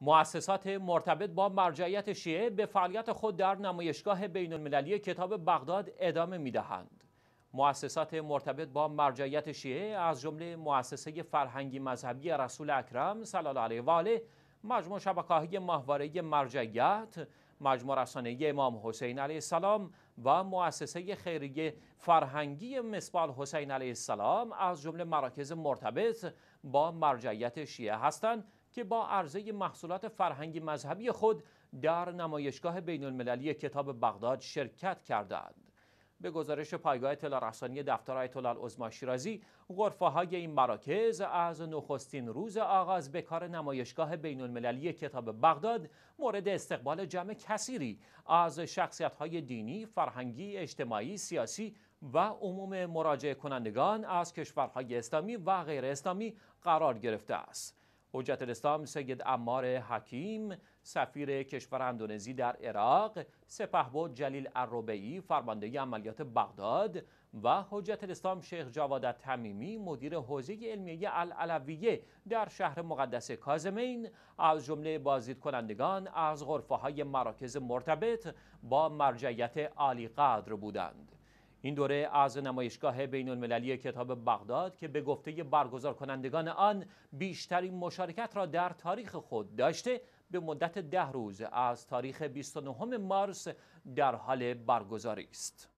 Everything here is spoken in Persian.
مؤسسات مرتبط با مرجعیت شیعه به فعالیت خود در نمایشگاه بین المللی کتاب بغداد ادامه می دهند. مؤسسات مرتبط با مرجعیت شیعه از جمله مؤسسه فرهنگی مذهبی رسول اکرم صلی الله علیه و آله، مجموع شبکه‌های ماهواره مرجعیت، مجموع رسانه امام حسین علیه السلام و مؤسسه خیریه فرهنگی مصبال حسین علیه السلام از جمله مراکز مرتبط با مرجعیت شیعه هستند که با عرضه محصولات فرهنگی مذهبی خود در نمایشگاه بین المللی کتاب بغداد شرکت کردند. به گزارش پایگاه اطلاع رسانی دفتر آیت الله شیرازی غرفه های این مراکز از نخستین روز آغاز به کار نمایشگاه بین المللی کتاب بغداد مورد استقبال جمع کثیری از شخصیت دینی، فرهنگی، اجتماعی، سیاسی و عموم مراجع کنندگان از کشورهای اسلامی و غیر اسلامی قرار گرفته است. حجت الاسلام سید امار حکیم سفیر کشور اندونزی در عراق سپهبد جلیل الربعی فرمانده عملیات بغداد و حجت الاسلام شیخ جواد تمیمی مدیر حوزه علمیه العلویه در شهر مقدس کازمین از جمله بازدید کنندگان از غرفه های مراکز مرتبط با مرجعیت عالی قدر بودند این دوره از نمایشگاه بین المللی کتاب بغداد که به گفته برگزار کنندگان آن بیشترین مشارکت را در تاریخ خود داشته به مدت ده روز از تاریخ 29 مارس در حال برگزاری است.